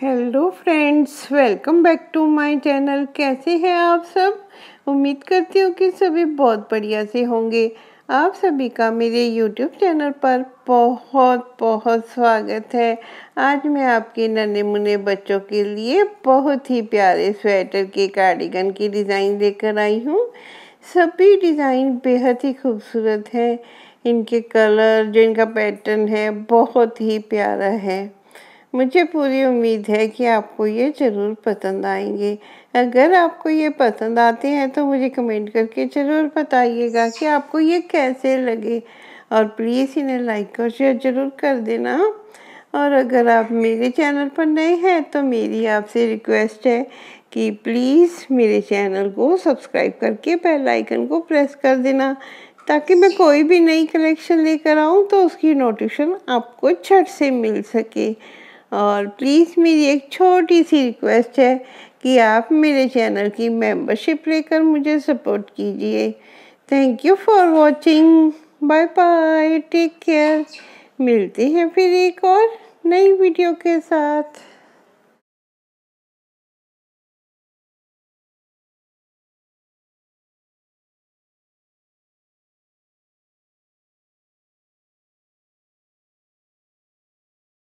hello friends welcome back to my channel कैसे हैं आप सब उम्मीद करती हूँ कि सभी बहुत बढ़िया से होंगे आप सभी का मेरे यूट्यूब चैनल पर बहुत बहुत स्वागत है आज मैं आपके नन्हे मुन्ने बच्चों के लिए बहुत ही प्यारे स्वेटर के कार्डिगन की डिज़ाइन लेकर आई हूँ सभी डिज़ाइन बेहद ही खूबसूरत है इनके कलर जो इनका पैटर्न है बहुत ही प्यारा है मुझे पूरी उम्मीद है कि आपको ये ज़रूर पसंद आएंगे अगर आपको ये पसंद आते हैं तो मुझे कमेंट करके ज़रूर बताइएगा कि आपको ये कैसे लगे और प्लीज़ इन्हें लाइक और शेयर ज़रूर कर देना और अगर आप मेरे चैनल पर नए हैं तो मेरी आपसे रिक्वेस्ट है कि प्लीज़ मेरे चैनल को सब्सक्राइब करके बेल आइकन को प्रेस कर देना ताकि मैं कोई भी नई कलेक्शन लेकर आऊँ तो उसकी नोटिफिकेशन आपको झट से मिल सके और प्लीज़ मेरी एक छोटी सी रिक्वेस्ट है कि आप मेरे चैनल की मेंबरशिप लेकर मुझे सपोर्ट कीजिए thank you for watching bye bye take care मिलते हैं फिर एक और नई वीडियो के साथ